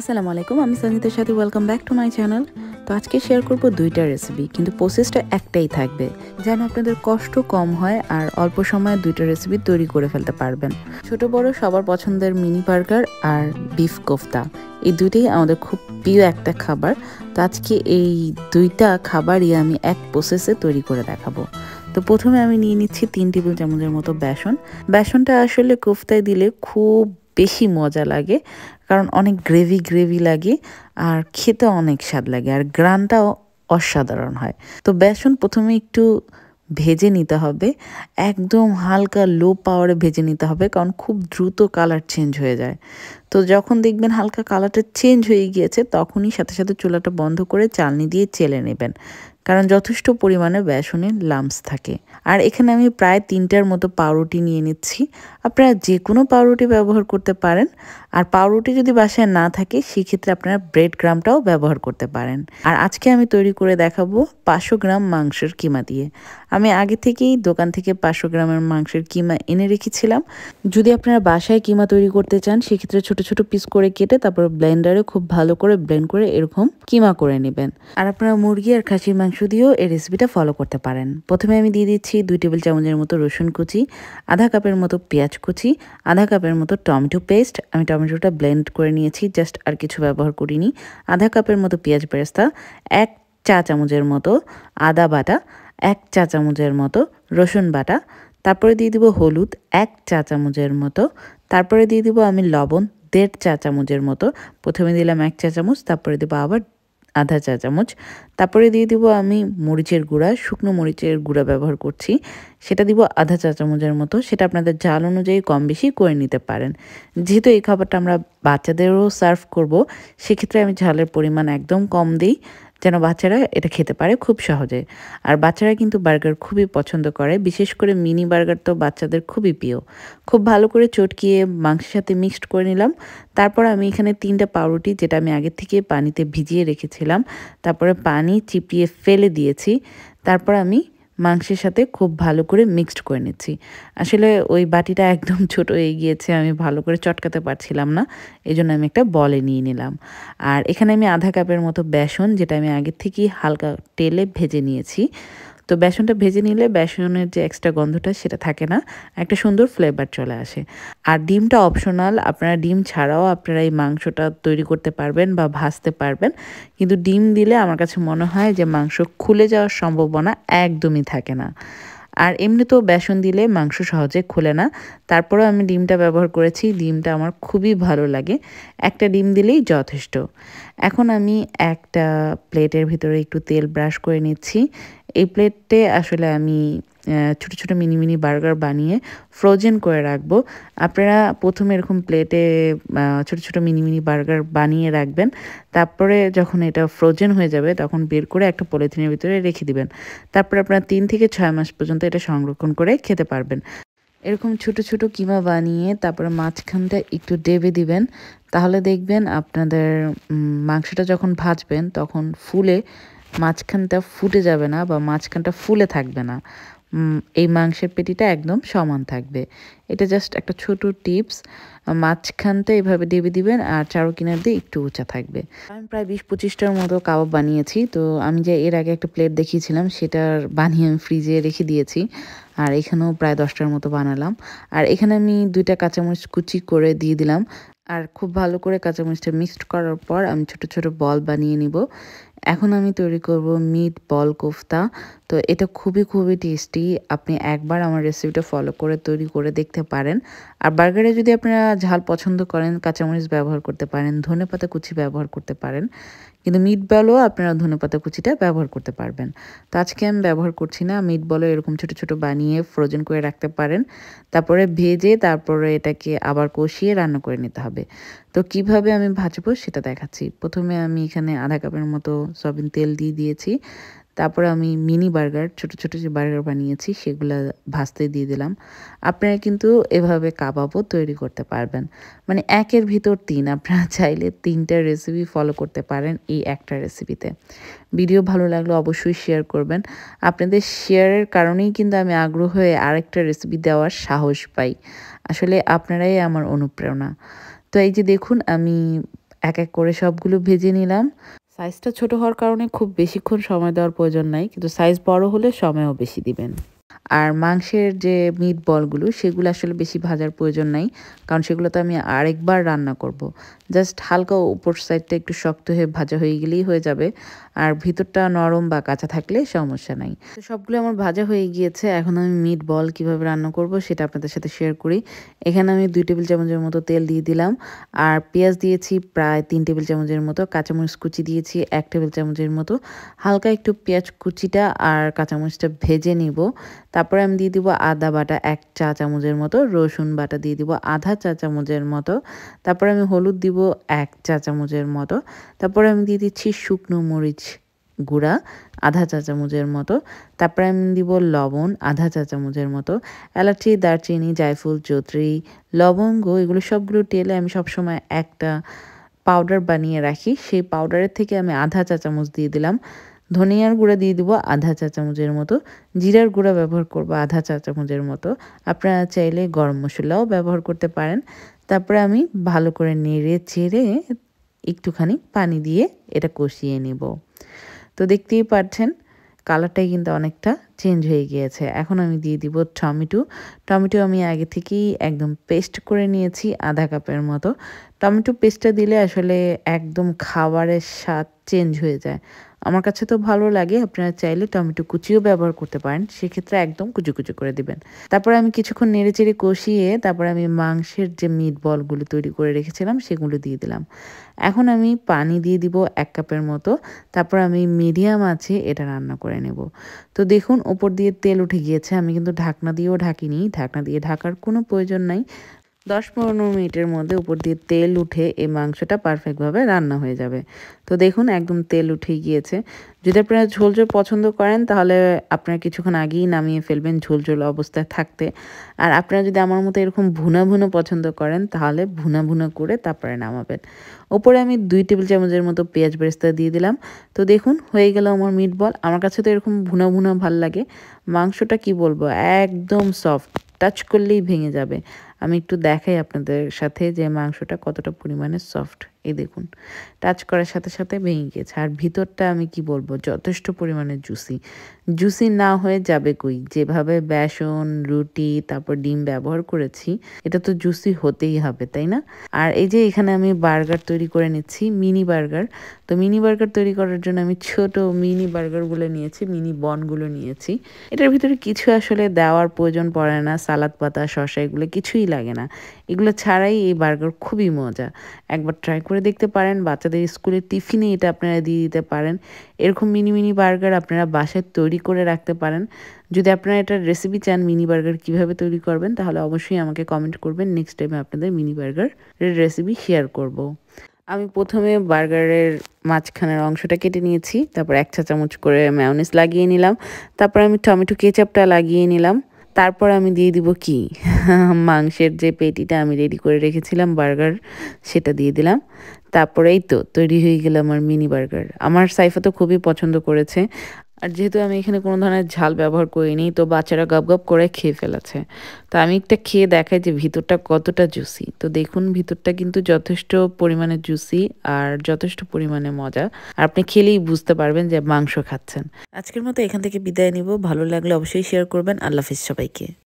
আসসালামু আলাইকুম আমি সঙ্গীতের সাথে welcome back to my channel তো আজকে শেয়ার করব দুইটা রেসিপি কিন্তু প্রসেসটা একটাই থাকবে যেন আপনাদের কষ্ট কম হয় আর অল্প সময়ে দুইটা রেসিপি তৈরি করে ফেলতে পারবেন ছোট বড় সবার পছন্দের মিনি বার্গার আর বিফ কোফতা এই দুইটাই আমাদের খুব প্রিয় একটা খাবার তো আজকে এই দুইটা খাবারই আমি এক প্রসেসে তৈরি করে দেখাবো তো প্রথমে আমি নিয়ে নিচ্ছি তিন টেবিল চামচের মতো বেসন বেসনটা আসলে কোফতায় দিলে খুব বেশি মজা লাগে কারণ অনেক গ্রেভি গ্রেভি লাগে আর খেতে অনেক স্বাদ লাগে আর গ্রানটাও অসাধারণ হয় তো বেসন প্রথমে একটু ভেজে নিতে হবে একদম হালকা লো পাওয়ারে ভেজে নিতে হবে কারণ খুব দ্রুত কালার চেঞ্জ হয়ে যায় তো যখন দেখবেন হালকা কালারটা চেঞ্জ হয়ে গিয়েছে তখনই সাথে সাথে চুলাটা বন্ধ করে চালনি দিয়ে চেলে নেবেন কারণ যথেষ্ট পরিমাণে বেসনের লাম্পস থাকে আর এখানে আমি প্রায় তিনটার মতো পাউরুটি নিয়ে নিচ্ছি আপনারা যে কোনো পাউরুটি ব্যবহার করতে পারেন আর পাউরুটি যদি বাসায় না থাকে সেক্ষেত্রে আপনারা ব্রেড গ্রামটাও ব্যবহার করতে পারেন আর আজকে আমি তৈরি করে দেখাবো পাঁচশো গ্রাম মাংসের কিমা দিয়ে আমি আগে থেকেই দোকান থেকে পাঁচশো গ্রামের মাংসের কিমা এনে রেখেছিলাম যদি আপনারা বাসায় কিমা তৈরি করতে চান সেক্ষেত্রে ছোট ছোট পিস করে কেটে তারপর ব্লেন্ডারে খুব ভালো করে ব্লেন্ড করে এরকম কিমা করে নেবেন আর আপনারা মুরগি আর খাসির মাংস শুধুও এই রেসিপিটা ফলো করতে পারেন প্রথমে আমি দিয়ে দিচ্ছি দুই টেবিল চামচের মতো রসুন কুচি আধা কাপের মতো পেঁয়াজ কুচি আধা কাপের মতো টমেটো পেস্ট আমি টমেটোটা ব্লেন্ড করে নিয়েছি জাস্ট আর কিছু ব্যবহার করিনি আধা কাপের মতো পেঁয়াজ বেরেস্তা এক চা চামচের মতো আদা বাটা এক চা চামচের মতো রসুন বাটা তারপরে দিয়ে দিব হলুদ এক চা চামচের মতো তারপরে দিয়ে দিব আমি লবণ দেড় চা চামচের মতো প্রথমে দিলাম এক চা চামচ তারপরে দেবো আবার আধা চা চামচ তারপরে দিয়ে দিব আমি মরিচের গুঁড়া শুকনো মরিচের গুঁড়া ব্যবহার করছি সেটা দিব আধা চা চামচের মতো সেটা আপনাদের জাল অনুযায়ী কম বেশি করে নিতে পারেন যেহেতু এই খাবারটা আমরা বাচ্চাদেরও সার্ভ করব সেক্ষেত্রে আমি ঝালের পরিমাণ একদম কম দিই যেন বাচ্চারা এটা খেতে পারে খুব সহজে আর বাচ্চারা কিন্তু বার্গার খুবই পছন্দ করে বিশেষ করে মিনি বার্গার তো বাচ্চাদের খুবই প্রিয় খুব ভালো করে চটকিয়ে মাংসের সাথে মিক্সড করে নিলাম তারপর আমি এখানে তিনটা পাউরুটি যেটা আমি আগের থেকে পানিতে ভিজিয়ে রেখেছিলাম তারপরে পানি চিপিয়ে ফেলে দিয়েছি তারপর আমি মাংসের সাথে খুব ভালো করে মিক্সড করে নিচ্ছি আসলে ওই বাটিটা একদম ছোট হয়ে গিয়েছে আমি ভালো করে চটকাতে পারছিলাম না এই জন্য আমি একটা বলে নিয়ে নিলাম আর এখানে আমি আধা কাপের মতো বেসন যেটা আমি আগের থেকেই হালকা তেলে ভেজে নিয়েছি তো বেসনটা ভেজে নিলে বেসনের যে এক্সট্রা গন্ধটা সেটা থাকে না একটা সুন্দর ফ্লেভার চলে আসে আর ডিমটা অপশনাল আপনারা ডিম ছাড়াও আপনারা এই মাংসটা তৈরি করতে পারবেন বা ভাজতে পারবেন কিন্তু ডিম দিলে আমার কাছে মনে হয় যে মাংস খুলে যাওয়ার সম্ভাবনা একদমই থাকে না আর এমনিতেও বেসন দিলে মাংস সহজে খুলে না তারপরেও আমি ডিমটা ব্যবহার করেছি ডিমটা আমার খুবই ভালো লাগে একটা ডিম দিলেই যথেষ্ট এখন আমি একটা প্লেটের ভিতরে একটু তেল ব্রাশ করে নিচ্ছি এই প্লেটে আসলে আমি ছোট ছোট মিনি মিনি বার্গার বানিয়ে ফ্রোজেন করে রাখবো আপনারা প্রথমে এরকম প্লেটে ছোট ছোট মিনি মিনি বার্গার বানিয়ে রাখবেন তারপরে যখন এটা ফ্রোজেন হয়ে যাবে তখন বের করে একটা পলিথিনের ভিতরে রেখে দিবেন তারপরে আপনারা তিন থেকে ছয় মাস পর্যন্ত এটা সংরক্ষণ করে খেতে পারবেন এরকম ছোট ছোট কিমা বানিয়ে তারপরে মাঝখানটা একটু ডেবে দিবেন তাহলে দেখবেন আপনাদের মাংসটা যখন ভাজবেন তখন ফুলে মাঝখানটা ফুটে যাবে না বা মাঝখানটা ফুলে থাকবে না এই মাংসের পেটিটা একদম সমান থাকবে এটা জাস্ট একটা ছোট টিপস মাঝখানটা এভাবে দেবে দিবেন আর চারো কিনার দিয়ে একটু উঁচা থাকবে আমি প্রায় বিশ পঁচিশটার মতো কাবাব বানিয়েছি তো আমি যে এর আগে একটা প্লেট দেখিয়েছিলাম সেটার বানিয়ে আমি ফ্রিজে রেখে দিয়েছি আর এখানেও প্রায় দশটার মতো বানালাম আর এখানে আমি দুইটা কাঁচামরিচ কুচি করে দিয়ে দিলাম আর খুব ভালো করে কাঁচামরিচটা মিক্সড করার পর আমি ছোট ছোট বল বানিয়ে নিব এখন আমি তৈরি করব মিট বল কোফতা তো এটা খুবই খুবই টেস্টি আপনি একবার আমার রেসিপিটা ফলো করে তৈরি করে দেখতে পারেন আর বার্গারে যদি আপনারা ঝাল পছন্দ করেন কাঁচামরিচ ব্যবহার করতে পারেন ধনে পাতা কুচি ব্যবহার করতে পারেন কিন্তু মিট বলও আপনারা ধনেপাতা কুচিটা ব্যবহার করতে পারবেন তো আজকে আমি ব্যবহার করছি না মিট বলও এরকম ছোট ছোট বানিয়ে ফ্রোজেন করে রাখতে পারেন তারপরে ভেজে তারপরে এটাকে আবার কষিয়ে রান্না করে নিতে হবে তো কিভাবে আমি ভাজবো সেটা দেখাচ্ছি প্রথমে আমি এখানে আধা কাপের মতো সবিন তেল দিয়ে দিয়েছি তারপর আমি মিনি বার্গার ছোট ছোট যে বার্গার বানিয়েছি সেগুলো ভাস্তে দিয়ে দিলাম আপনারা কিন্তু এভাবে কাবাবও তৈরি করতে পারবেন মানে একের ভিতর তিন আপনারা চাইলে তিনটা রেসিপি ফলো করতে পারেন এই একটা রেসিপিতে ভিডিও ভালো লাগলে অবশ্যই শেয়ার করবেন আপনাদের শেয়ারের কারণেই কিন্তু আমি আগ্রহ হয়ে আরেকটা রেসিপি দেওয়ার সাহস পাই আসলে আপনারাই আমার অনুপ্রেরণা তো এই যে দেখুন আমি এক এক করে সবগুলো ভেজে নিলাম সাইজটা ছোট হওয়ার কারণে খুব বেশিক্ষণ সময় দেওয়ার প্রয়োজন নাই কিন্তু সাইজ বড় হলে সময়ও বেশি দিবেন আর মাংসের যে মিট বলগুলো সেগুলো আসলে বেশি ভাজার প্রয়োজন নাই কারণ সেগুলো তো আমি আরেকবার রান্না করব। জাস্ট হালকা উপর সাইডটা একটু শক্ত হয়ে ভাজা হয়ে গেলেই হয়ে যাবে আর ভিতরটা নরম বা কাঁচা থাকলে সমস্যা নাই তো সবগুলো আমার ভাজা হয়ে গিয়েছে এখন আমি মিট বল কীভাবে রান্না করব সেটা আপনাদের সাথে শেয়ার করি এখানে আমি দুই টেবিল চামচের মতো তেল দিয়ে দিলাম আর পেঁয়াজ দিয়েছি প্রায় তিন টেবিল চামচের মতো কাঁচামরিচ কুচি দিয়েছি এক টেবিল চামচের মতো হালকা একটু পেঁয়াজ কুচিটা আর কাঁচামরিচটা ভেজে নিব তারপরে আমি দিয়ে দিব আদা বাটা এক চা চামচের মতো রসুন বাটা দিয়ে দিব আধা চা চামচের মতো তারপরে আমি হলুদ দিব এক চা চামচের মতো তারপরে আমি দিয়ে দিচ্ছি শুকনো মরিচ গুঁড়া আধা চা চামচের মতো তারপরে আমি দিব লবণ আধা চা চামচের মতো এলাচি দারচিনি জায়ফুল চৌত্রি লবঙ্গ এগুলো সবগুলো তেলে আমি সবসময় একটা পাউডার বানিয়ে রাখি সেই পাউডারের থেকে আমি আধা চা চামচ দিয়ে দিলাম ধনিয়ার গুঁড়া দিয়ে দিব আধা চা চামচের মতো জিরার গুঁড়া ব্যবহার করব আধা চা চামচের মতো আপনারা চাইলে গরম মশলাও ব্যবহার করতে পারেন তারপরে আমি ভালো করে নেড়ে ছেড়ে একটুখানি পানি দিয়ে এটা কষিয়ে নেব তো দেখতেই পাচ্ছেন কালারটাই কিন্তু অনেকটা চেঞ্জ হয়ে গিয়েছে এখন আমি দিয়ে দিব টমেটো টমেটো আমি আগে থেকেই একদম পেস্ট করে নিয়েছি আধা কাপের মতো টমেটো পেস্টটা দিলে আসলে একদম খাবারের স্বাদ চেঞ্জ হয়ে যায় আমার কাছে তো ভালো লাগে আপনারা চাইলে টমেটো কুচিও ব্যবহার করতে পারেন সেক্ষেত্রে একদম কুচু কুচু করে দিবেন তারপরে আমি কিছুক্ষণ নেড়েচেড়ে কষিয়ে তারপর আমি মাংসের যে মিট বলগুলো তৈরি করে রেখেছিলাম সেগুলো দিয়ে দিলাম এখন আমি পানি দিয়ে দিব এক কাপের মতো তারপর আমি মিডিয়াম আছে এটা রান্না করে নেব তো দেখুন ওপর দিয়ে তেল উঠে গিয়েছে আমি কিন্তু ঢাকনা দিয়েও ঢাকিনি ঢাকনা দিয়ে ঢাকার কোনো প্রয়োজন নাই দশ পনেরো মিনিটের মধ্যে উপর দিয়ে তেল উঠে এই মাংসটা পারফেক্টভাবে রান্না হয়ে যাবে তো দেখুন একদম তেল উঠে গিয়েছে যদি আপনারা ঝোল ঝোল পছন্দ করেন তাহলে আপনারা কিছুক্ষণ আগেই নামিয়ে ফেলবেন ঝোল ঝোল অবস্থায় থাকতে আর আপনারা যদি আমার মতো এরকম ভুনা ভুনো পছন্দ করেন তাহলে ভুনা ভুনা করে তারপরে নামাবেন ওপরে আমি দুই টেবিল চামচের মতো পেঁয়াজ বেরেস্তা দিয়ে দিলাম তো দেখুন হয়ে গেল আমার মিট বল আমার কাছে তো এরকম ভুনা ভুনা ভাল লাগে মাংসটা কি বলবো একদম সফট টাচ করলেই ভেঙে যাবে আমি একটু দেখাই আপনাদের সাথে যে মাংসটা কতটা পরিমাণে সফট এই দেখুন টাচ করার সাথে সাথে ভেঙে গেছে আর ভিতরটা আমি কি বলবো যথেষ্ট পরিমাণে জুসি জুসি না হয়ে যাবে কই যেভাবে বেসন রুটি তারপর ডিম ব্যবহার করেছি এটা তো জুসি হতেই হবে তাই না আর এই যে এখানে আমি বার্গার তৈরি করে নিচ্ছি মিনি বার্গার তো মিনি বার্গার তৈরি করার জন্য আমি ছোট মিনি বার্গারগুলো নিয়েছি মিনি বনগুলো নিয়েছি এটার ভিতরে কিছু আসলে দেওয়ার প্রয়োজন পড়ে না সালাদ পাতা শসা এগুলো কিছুই লাগে না এগুলো ছাড়াই এই বার্গার খুবই মজা একবার ট্রাই করে দেখতে পারেন বাচ্চাদের স্কুলের টিফিনে এটা আপনারা দিয়ে দিতে পারেন এরকম মিনি মিনি বার্গার আপনারা বাসায় তৈরি করে রাখতে পারেন যদি আপনারা এটার রেসিপি চান মিনি বার্গার কিভাবে তৈরি করবেন তাহলে অবশ্যই আমাকে কমেন্ট করবেন নেক্সট টাইমে আপনাদের মিনি বার্গার রেসিপি শেয়ার করব। আমি প্রথমে বার্গারের মাঝখানের অংশটা কেটে নিয়েছি তারপর এক চা চামচ করে ম্যাওনিস লাগিয়ে নিলাম তারপর আমি টমেটো কেচাপটা লাগিয়ে নিলাম তারপর আমি দিয়ে দিব কি মাংসের যে পেটিটা আমি রেডি করে রেখেছিলাম বার্গার সেটা দিয়ে দিলাম তারপরেই তো তৈরি হয়ে গেল আমার মিনি বার্গার আমার সাইফা তো খুবই পছন্দ করেছে আর যেহেতু আমি এখানে কোনো ধরনের ঝাল ব্যবহার করিনি তো বাচ্চারা গপ গপ করে খেয়ে ফেলেছে তো আমি একটা খেয়ে দেখাই যে ভিতরটা কতটা জুসি তো দেখুন ভিতরটা কিন্তু যথেষ্ট পরিমাণে জুসি আর যথেষ্ট পরিমাণে মজা আর আপনি খেলেই বুঝতে পারবেন যে মাংস খাচ্ছেন আজকের মতো এখান থেকে বিদায় নিব ভালো লাগলে অবশ্যই শেয়ার করবেন আল্লাহ হাফিজ সবাইকে